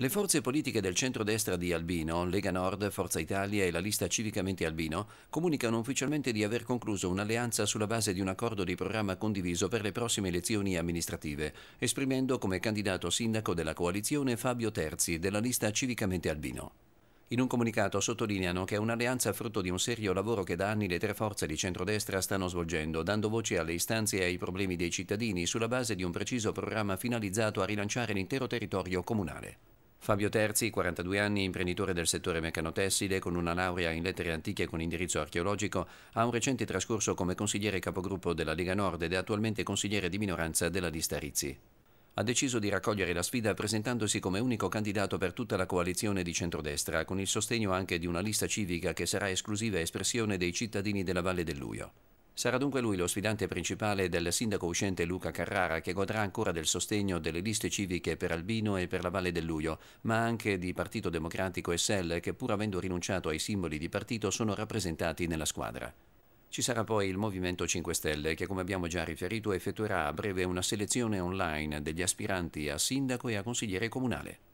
Le forze politiche del centrodestra di Albino, Lega Nord, Forza Italia e la lista Civicamente Albino comunicano ufficialmente di aver concluso un'alleanza sulla base di un accordo di programma condiviso per le prossime elezioni amministrative, esprimendo come candidato sindaco della coalizione Fabio Terzi della lista Civicamente Albino. In un comunicato sottolineano che è un'alleanza frutto di un serio lavoro che da anni le tre forze di centrodestra stanno svolgendo, dando voce alle istanze e ai problemi dei cittadini sulla base di un preciso programma finalizzato a rilanciare l'intero territorio comunale. Fabio Terzi, 42 anni, imprenditore del settore meccanotessile, con una laurea in lettere antiche con indirizzo archeologico, ha un recente trascorso come consigliere capogruppo della Lega Nord ed è attualmente consigliere di minoranza della lista Rizzi. Ha deciso di raccogliere la sfida presentandosi come unico candidato per tutta la coalizione di centrodestra, con il sostegno anche di una lista civica che sarà esclusiva espressione dei cittadini della Valle del Luio. Sarà dunque lui lo sfidante principale del sindaco uscente Luca Carrara che godrà ancora del sostegno delle liste civiche per Albino e per la Valle del Luglio, ma anche di Partito Democratico e SEL che pur avendo rinunciato ai simboli di partito sono rappresentati nella squadra. Ci sarà poi il Movimento 5 Stelle che, come abbiamo già riferito, effettuerà a breve una selezione online degli aspiranti a sindaco e a consigliere comunale.